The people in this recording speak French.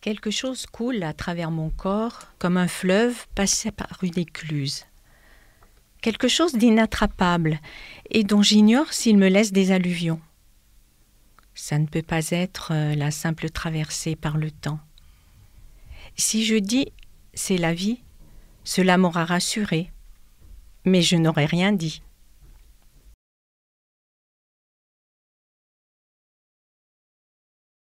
Quelque chose coule à travers mon corps comme un fleuve passé par une écluse. Quelque chose d'inattrapable et dont j'ignore s'il me laisse des alluvions. Ça ne peut pas être euh, la simple traversée par le temps. Si je dis c'est la vie, cela m'aura rassuré, mais je n'aurais rien dit.